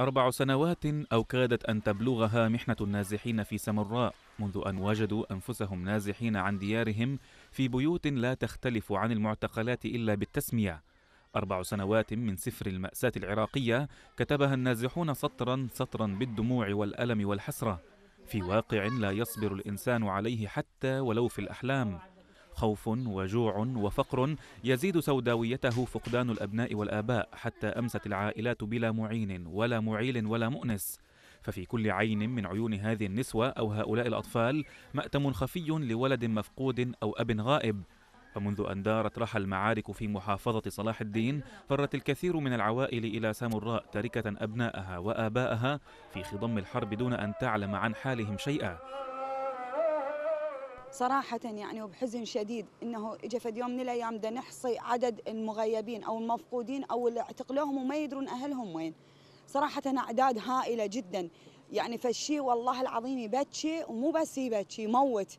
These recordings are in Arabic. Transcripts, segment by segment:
أربع سنوات أو كادت أن تبلغها محنة النازحين في سمراء منذ أن وجدوا أنفسهم نازحين عن ديارهم في بيوت لا تختلف عن المعتقلات إلا بالتسمية أربع سنوات من سفر المأساة العراقية كتبها النازحون سطرا سطرا بالدموع والألم والحسرة في واقع لا يصبر الإنسان عليه حتى ولو في الأحلام خوف وجوع وفقر يزيد سوداويته فقدان الأبناء والآباء حتى أمست العائلات بلا معين ولا معيل ولا مؤنس ففي كل عين من عيون هذه النسوة أو هؤلاء الأطفال مأتم خفي لولد مفقود أو أب غائب فمنذ أن دارت رحى المعارك في محافظة صلاح الدين فرت الكثير من العوائل إلى سامراء تاركة أبناءها وآباءها في خضم الحرب دون أن تعلم عن حالهم شيئا صراحة يعني وبحزن شديد انه اجى في يوم من الايام بدنا نحصي عدد المغيبين او المفقودين او اللي اعتقلوهم وما يدرون اهلهم وين. صراحة اعداد هائلة جدا يعني فالشي والله العظيم يبكي ومو بس يبكي يموت.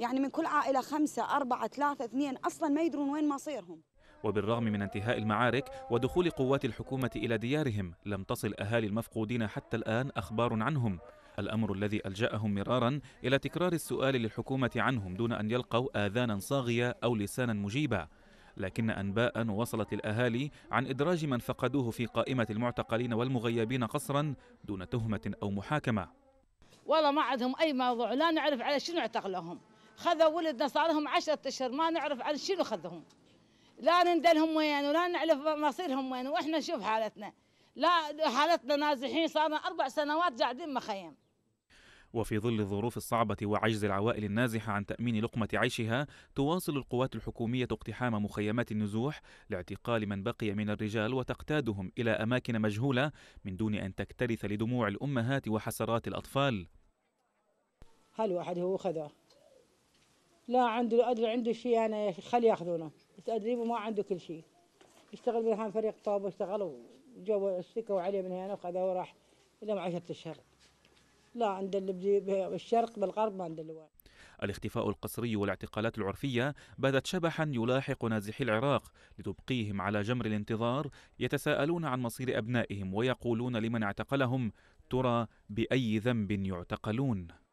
يعني من كل عائلة خمسة أربعة ثلاثة اثنين أصلا ما يدرون وين مصيرهم وبالرغم من انتهاء المعارك ودخول قوات الحكومة إلى ديارهم لم تصل أهالي المفقودين حتى الآن أخبار عنهم الأمر الذي ألجأهم مرارا إلى تكرار السؤال للحكومة عنهم دون أن يلقوا آذانا صاغية أو لسانا مجيبا لكن أنباء وصلت للأهالي عن إدراج من فقدوه في قائمة المعتقلين والمغيبين قصرا دون تهمة أو محاكمة والله ما عندهم أي موضوع لا نعرف على شنو اعتقلوهم خذوا ولدنا صار لهم 10 أشهر ما نعرف على شنو خذوهم لا نندلهم وين ولا نعرف مصيرهم وين وإحنا نشوف حالتنا لا حالتنا نازحين صارنا أربع سنوات قاعدين مخيم وفي ظل الظروف الصعبة وعجز العوائل النازحة عن تأمين لقمة عيشها تواصل القوات الحكومية اقتحام مخيمات النزوح لاعتقال من بقي من الرجال وتقتادهم إلى أماكن مجهولة من دون أن تكترث لدموع الأمهات وحسرات الأطفال هل واحد هو خذه لا عنده أدري عنده شيء أنا يعني خلي ياخذونه أدري ما عنده كل شيء اشتغل بالهان فريق طابة اشتغلوا جو السكة عليه من هنا وخذوه وراح إلى عشرة أشهر لا عند اللي بالشرق بالغرب ما عند اللي الاختفاء القسري والاعتقالات العرفية باتت شبحا يلاحق نازحي العراق لتبقيهم على جمر الانتظار يتساءلون عن مصير أبنائهم ويقولون لمن اعتقلهم ترى بأي ذنب يعتقلون